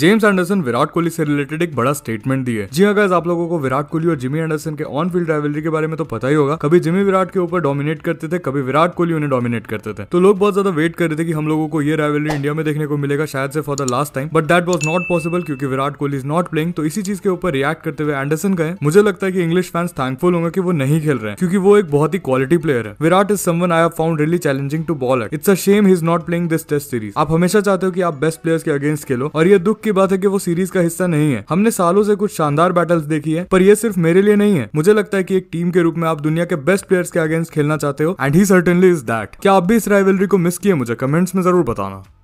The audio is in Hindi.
जेम्स एंडरसन विराट कोहली से रिलेटेड एक बड़ा स्टेटमेंट दिए जी हाँ आप लोगों को विराट कोहली और जिमी एंडरसन के ऑन फील्ड राइवलरी के बारे में तो पता ही होगा कभी जिमी विराट के ऊपर डोमिनेट करते थे कभी विराट कोहली उन्हें डोमिनेट करते थे तो लोग बहुत ज्यादा वेट कर रहे थे कि हम लोगों को ये राइवलरी इंडिया में देखने को मिलेगा शायद say for the last time but that was not possible क्योंकि Virat Kohli is not playing तो इसी चीज के ऊपर रिएक्ट करते हुए एंडरसन गए मुझे लगता है कि इंग्लिश फैंस थैंकफुल होंगे कि वो नहीं खेल रहे हैं क्योंकि वो एक बहुत ही क्वालिटी प्लेयर है Virat is someone I have found really challenging to bowl it's a shame he is not playing this test series आप हमेशा चाहते हो कि आप बेस्ट प्लेयर्स के अगेंस्ट खेलो और ये दुख दुख की बात है कि वो सीरीज का हिस्सा नहीं है हमने सालों से कुछ शानदार बैटल्स देखी है पर ये सिर्फ मेरे लिए नहीं है मुझे लगता है कि एक टीम के रूप में आप दुनिया के बेस्ट प्लेयर्स के अगेंस्ट खेलना चाहते हो and he certainly is that क्या आप भी इस राइवलरी को मिस किए मुझे कमेंट्स में जरूर बताना